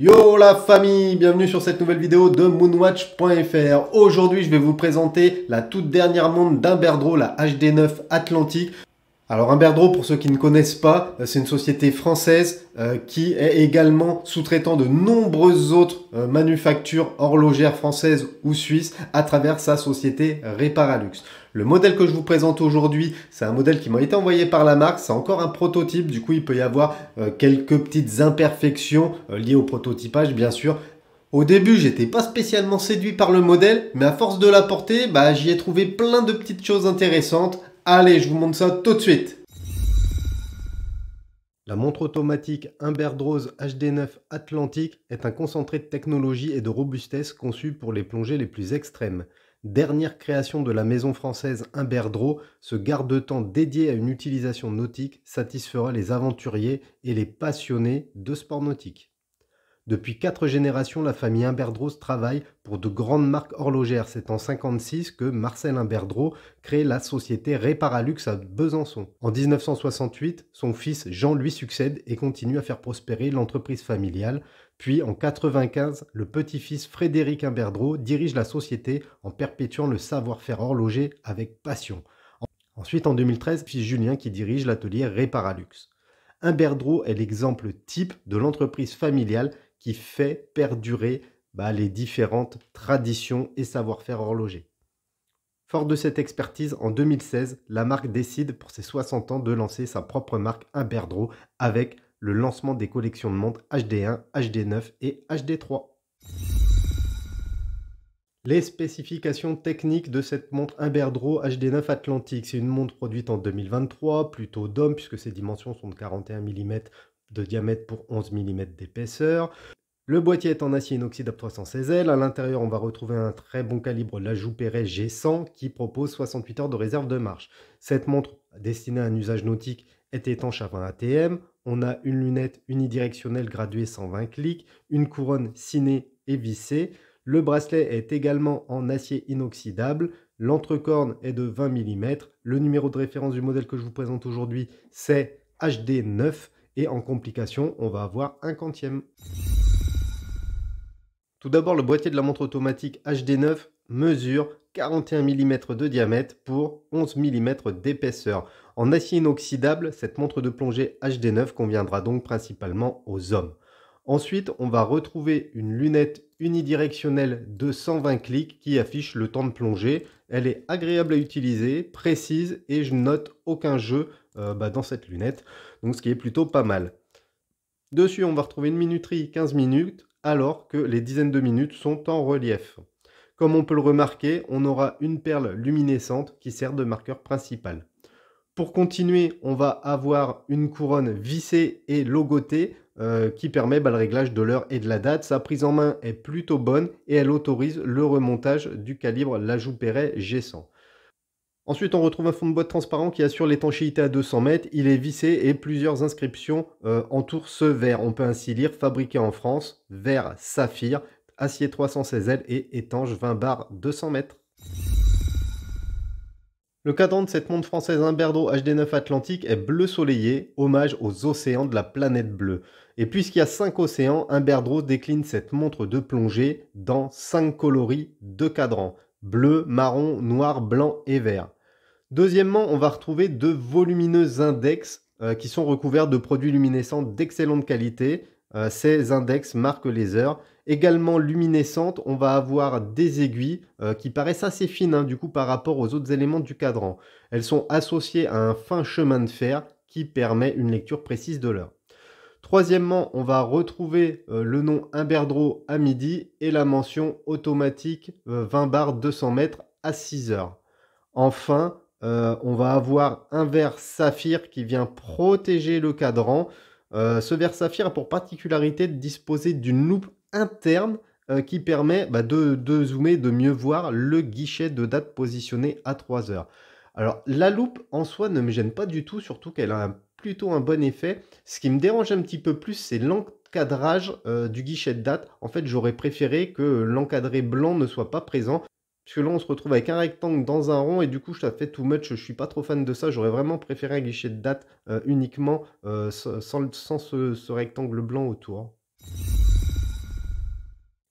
Yo la famille, bienvenue sur cette nouvelle vidéo de moonwatch.fr. Aujourd'hui, je vais vous présenter la toute dernière montre d'Imberdro, la HD9 Atlantique. Alors Imberdro, pour ceux qui ne connaissent pas, euh, c'est une société française euh, qui est également sous-traitant de nombreuses autres euh, manufactures horlogères françaises ou suisses à travers sa société Reparalux. Le modèle que je vous présente aujourd'hui, c'est un modèle qui m'a été envoyé par la marque, c'est encore un prototype, du coup il peut y avoir quelques petites imperfections liées au prototypage bien sûr, au début, j'étais pas spécialement séduit par le modèle, mais à force de la bah, j'y ai trouvé plein de petites choses intéressantes, Allez, je vous montre ça tout de suite. La montre automatique droz HD9 Atlantique est un concentré de technologie et de robustesse conçu pour les plongées les plus extrêmes. Dernière création de la maison française Imberdro, ce garde-temps dédié à une utilisation nautique satisfera les aventuriers et les passionnés de sport nautique. Depuis quatre générations, la famille Imberdros travaille pour de grandes marques horlogères. C'est en 1956 que Marcel Imberdros crée la société Réparalux à Besançon. En 1968, son fils Jean lui succède et continue à faire prospérer l'entreprise familiale. Puis en 1995, le petit-fils Frédéric Imberdros dirige la société en perpétuant le savoir-faire horloger avec passion. Ensuite, en 2013, fils Julien qui dirige l'atelier Réparalux. Imberdro est l'exemple type de l'entreprise familiale qui fait perdurer bah, les différentes traditions et savoir-faire horloger. Fort de cette expertise, en 2016, la marque décide pour ses 60 ans de lancer sa propre marque Imperdro avec le lancement des collections de montres HD1, HD9 et HD3. Les spécifications techniques de cette montre Imberdro HD9 Atlantique, c'est une montre produite en 2023, plutôt d'homme puisque ses dimensions sont de 41 mm de diamètre pour 11 mm d'épaisseur. Le boîtier est en acier inoxydable 316L. À l'intérieur, on va retrouver un très bon calibre, la Perret G100, qui propose 68 heures de réserve de marche. Cette montre, destinée à un usage nautique, est étanche à 20 ATM. On a une lunette unidirectionnelle graduée 120 clics, une couronne cinée et vissée. Le bracelet est également en acier inoxydable. L'entrecorne est de 20 mm. Le numéro de référence du modèle que je vous présente aujourd'hui, c'est HD9 et en complication, on va avoir un quantième. Tout d'abord, le boîtier de la montre automatique HD9 mesure 41 mm de diamètre pour 11 mm d'épaisseur. En acier inoxydable, cette montre de plongée HD9 conviendra donc principalement aux hommes. Ensuite, on va retrouver une lunette unidirectionnelle de 120 clics qui affiche le temps de plongée. Elle est agréable à utiliser, précise et je note aucun jeu euh, bah, dans cette lunette, donc ce qui est plutôt pas mal. Dessus, on va retrouver une minuterie 15 minutes alors que les dizaines de minutes sont en relief. Comme on peut le remarquer, on aura une perle luminescente qui sert de marqueur principal. Pour continuer, on va avoir une couronne vissée et logotée euh, qui permet bah, le réglage de l'heure et de la date. Sa prise en main est plutôt bonne et elle autorise le remontage du calibre Lajou Perret G100. Ensuite, on retrouve un fond de boîte transparent qui assure l'étanchéité à 200 mètres. Il est vissé et plusieurs inscriptions euh, entourent ce verre. On peut ainsi lire fabriqué en France, verre saphir, acier 316L et étanche 20 bar 200 mètres. Le cadran de cette montre française Imberdo HD9 Atlantique est bleu soleillé, hommage aux océans de la planète bleue. Et puisqu'il y a 5 océans, Imberdo décline cette montre de plongée dans 5 coloris de cadrans, bleu, marron, noir, blanc et vert. Deuxièmement, on va retrouver deux volumineux index euh, qui sont recouverts de produits luminescents d'excellente qualité, euh, ces index marquent les heures. Également luminescentes, on va avoir des aiguilles euh, qui paraissent assez fines hein, du coup par rapport aux autres éléments du cadran. Elles sont associées à un fin chemin de fer qui permet une lecture précise de l'heure. Troisièmement, on va retrouver euh, le nom Imberdro à midi et la mention automatique 20 bar 200 mètres à 6 heures. Enfin, on va avoir un verre saphir qui vient protéger le cadran euh, ce verre saphir a pour particularité de disposer d'une loupe interne euh, qui permet bah, de, zoomer, de mieux voir le guichet de date positionné à 3 heures. Alors la loupe en soi ne me gêne pas du tout, surtout qu'elle a plutôt un bon effet. Ce qui me dérange un petit peu plus, c'est l'encadrage euh, du guichet de date. En fait, j'aurais préféré que l'encadré blanc ne soit pas présent parce que là, on se retrouve avec un rectangle dans un rond et du coup, ça fait too much. Je ne suis pas trop fan de ça. J'aurais vraiment préféré un guichet de date euh, uniquement euh, sans, ce, rectangle blanc autour.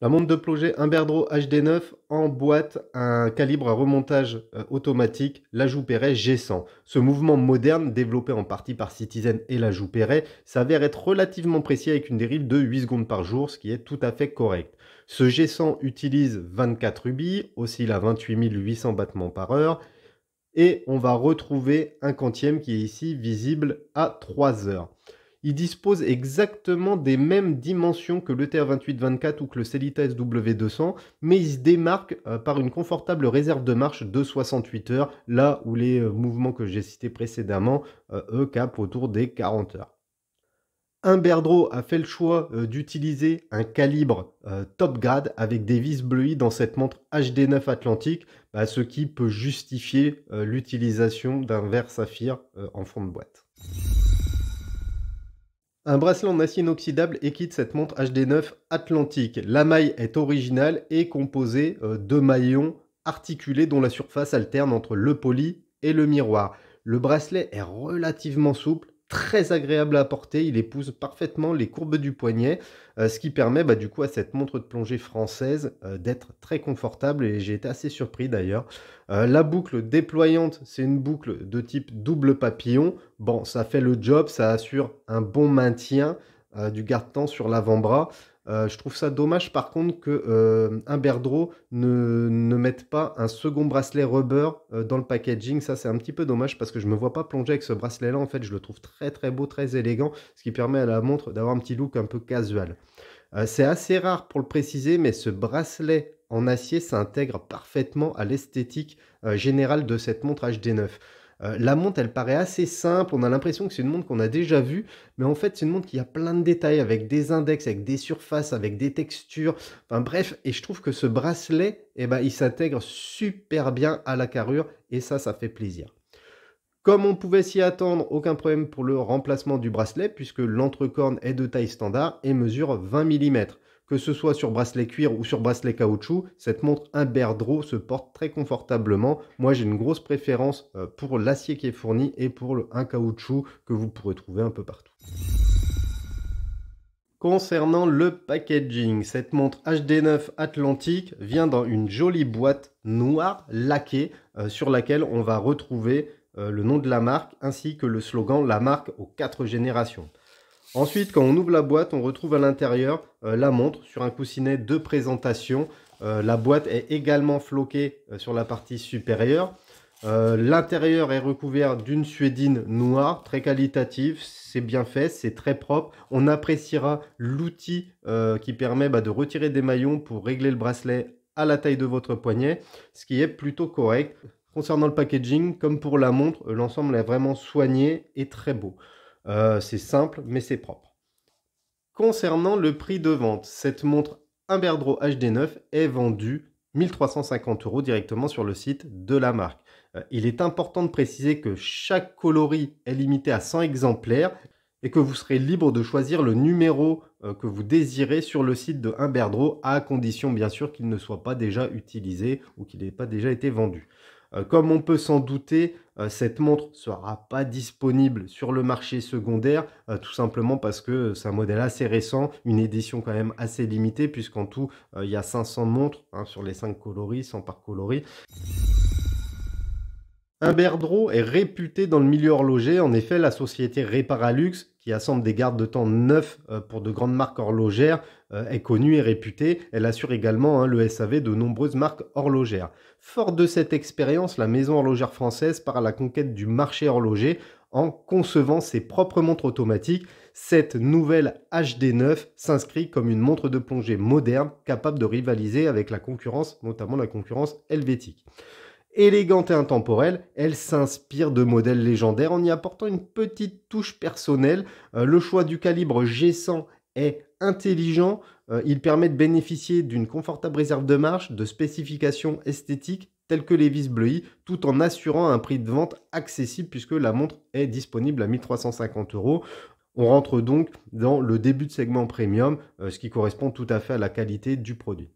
La montre de plongée Imberdro HD9 emboîte un calibre à remontage euh, automatique, la Perret G100. Ce mouvement moderne, développé en partie par Citizen et la Perret, s'avère être relativement précis avec une dérive de 8 secondes par jour, ce qui est tout à fait correct. Ce G100 utilise 24 rubis, il a 28 800 battements par heure, et on va retrouver un quantième qui est ici visible à 3 heures. Il dispose exactement des mêmes dimensions que le TR-2824 ou que le Celita SW200, mais il se démarque euh, par une confortable réserve de marche de 68 heures, là où les euh, mouvements que j'ai cités précédemment, eux, capent e, autour des 40 heures. Berdreau a fait le choix euh, d'utiliser un calibre euh, top grade avec des vis bleuies dans cette montre HD9 Atlantique, bah, ce qui peut justifier euh, l'utilisation d'un verre saphir en fond de boîte. Un bracelet en acier inoxydable équite cette montre HD9 Atlantique. La maille est originale et composée de maillons articulés dont la surface alterne entre le poli et le miroir. Le bracelet est relativement souple très agréable à porter, il épouse parfaitement les courbes du poignet, euh, ce qui permet bah, du coup à cette montre de plongée française euh, d'être très confortable et j'ai été assez surpris d'ailleurs. Euh, la boucle déployante, c'est une boucle de type double papillon. Bon, ça fait le job, ça assure un bon maintien du garde-temps sur l'avant-bras. Euh, je trouve ça dommage par contre que euh, ne, mette pas un second bracelet rubber euh, dans le packaging. Ça, c'est un petit peu dommage parce que je ne me vois pas plonger avec ce bracelet-là. En fait, je le trouve très très beau, très élégant, ce qui permet à la montre d'avoir un petit look un peu casual. c'est assez rare pour le préciser, mais ce bracelet en acier s'intègre parfaitement à l'esthétique générale de cette montre HD9. Euh, la montre, elle paraît assez simple. On a l'impression que c'est une montre qu'on a déjà vue, mais en fait, c'est une montre qui a plein de détails avec des index, avec des surfaces, avec des textures. Enfin bref, et je trouve que ce bracelet, eh ben, il s'intègre super bien à la carrure et ça, ça fait plaisir. Comme on pouvait s'y attendre, aucun problème pour le remplacement du bracelet puisque l'entrecorne est de taille standard et mesure 20 mm. Que ce soit sur bracelet cuir ou sur bracelet caoutchouc, cette montre Imberdro se porte très confortablement. Moi, j'ai une grosse préférence euh, pour l'acier qui est fourni et pour le, un caoutchouc que vous pourrez trouver un peu partout. Concernant le packaging, cette montre HD9 Atlantique vient dans une jolie boîte noire laquée euh, sur laquelle on va retrouver euh, le nom de la marque ainsi que le slogan La marque aux quatre générations. Ensuite, quand on ouvre la boîte, on retrouve à l'intérieur euh, la montre sur un coussinet de présentation. Euh, la boîte est également floquée euh, sur la partie supérieure. L'intérieur est recouvert d'une suédine noire, très qualitative, c'est bien fait, c'est très propre. On appréciera l'outil qui permet bah, de retirer des maillons pour régler le bracelet à la taille de votre poignet, ce qui est plutôt correct. Concernant le packaging, comme pour la montre, l'ensemble est vraiment soigné et très beau. Euh, c'est simple, mais c'est propre. Concernant le prix de vente, cette montre Imberdro HD9 est vendue 1350 euros directement sur le site de la marque. Euh, il est important de préciser que chaque coloris est limité à 100 exemplaires et que vous serez libre de choisir le numéro euh, que vous désirez sur le site de Imberdro, à condition bien sûr qu'il ne soit pas déjà utilisé ou qu'il n'ait pas déjà été vendu. comme on peut s'en douter, euh, cette montre ne sera pas disponible sur le marché secondaire, euh, tout simplement parce que euh, c'est un modèle assez récent, une édition quand même assez limitée, puisqu'en tout, il y a 500 montres hein, sur les 5 coloris, 100 par coloris. Imberdro est réputé dans le milieu horloger. En effet, la société Reparalux, qui assemble des gardes de temps neufs pour de grandes marques horlogères, euh, est connue et réputée. Elle assure également hein, le SAV de nombreuses marques horlogères. Fort de cette expérience, la maison horlogère française part à la conquête du marché horloger en concevant ses propres montres automatiques. Cette nouvelle HD9 s'inscrit comme une montre de plongée moderne capable de rivaliser avec la concurrence, notamment la concurrence helvétique. Élégante et intemporelle, elle s'inspire de modèles légendaires en y apportant une petite touche personnelle. Euh, le choix du calibre G100 est intelligent. Euh, il permet de bénéficier d'une confortable réserve de marche, de spécifications esthétiques telles que les vis bleuies, tout en assurant un prix de vente accessible puisque la montre est disponible à 1350 euros. On rentre donc dans le début de segment premium, euh, ce qui correspond tout à fait à la qualité du produit.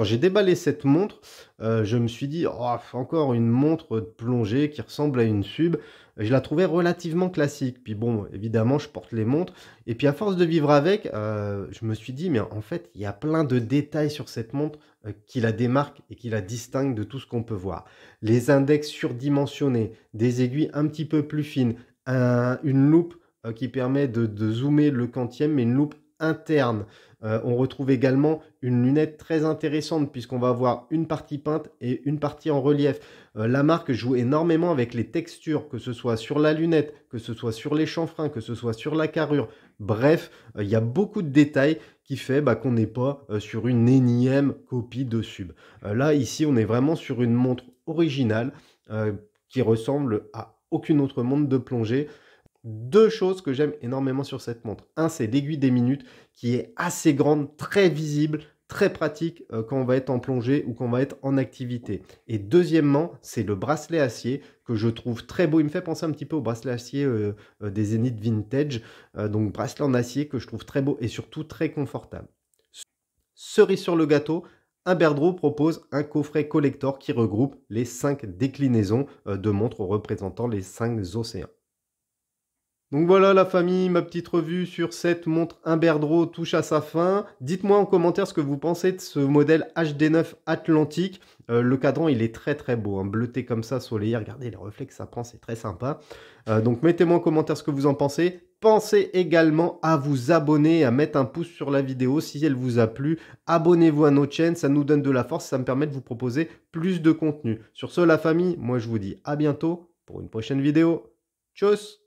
Quand j'ai déballé cette montre, euh, je me suis dit, oh, encore une montre de plongée qui ressemble à une sub. Je la trouvais relativement classique. Puis bon, évidemment, je porte les montres. Et puis à force de vivre avec, euh, je me suis dit, mais en fait, il y a plein de détails sur cette montre euh, qui la démarque et qui la distinguent de tout ce qu'on peut voir. Les index surdimensionnés, des aiguilles un petit peu plus fines, une loupe qui permet de, de, zoomer le quantième, mais une loupe interne. Euh, on retrouve également une lunette très intéressante puisqu'on va avoir une partie peinte et une partie en relief. Euh, la marque joue énormément avec les textures, que ce soit sur la lunette, que ce soit sur les chanfreins, que ce soit sur la carrure. Bref, euh, il y a beaucoup de détails qui fait bah, qu'on n'est pas sur une énième copie de sub. là, ici, on est vraiment sur une montre originale qui ressemble à aucune autre montre de plongée deux choses que j'aime énormément sur cette montre. Un, c'est l'aiguille des minutes qui est assez grande, très visible, très pratique euh, quand on va être en plongée ou quand on va être en activité. Et deuxièmement, c'est le bracelet acier que je trouve très beau. Il me fait penser un petit peu au bracelet acier euh, euh, des Zenith Vintage. donc bracelet en acier que je trouve très beau et surtout très confortable. Cerise sur le gâteau, Imberdro propose un coffret collector qui regroupe les cinq déclinaisons de montres représentant les cinq océans. Donc voilà la famille, ma petite revue sur cette montre Imberdro touche à sa fin. Dites-moi en commentaire ce que vous pensez de ce modèle HD9 Atlantique. Euh, le cadran il est très très beau, hein. bleuté comme ça, soleil. regardez les reflets que ça prend, c'est très sympa. Euh, donc mettez-moi en commentaire ce que vous en pensez. Pensez également à vous abonner, à mettre un pouce sur la vidéo si elle vous a plu. Abonnez-vous à notre chaîne, ça nous donne de la force, ça me permet de vous proposer plus de contenu. Sur ce la famille, moi je vous dis à bientôt pour une prochaine vidéo. Tchuss